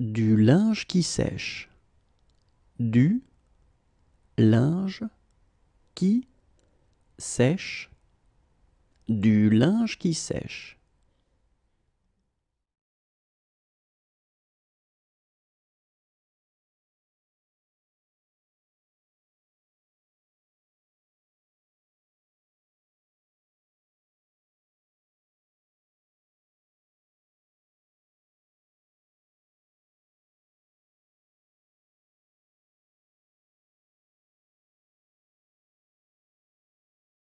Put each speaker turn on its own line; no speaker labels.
du linge qui sèche, du linge qui sèche, du linge qui sèche.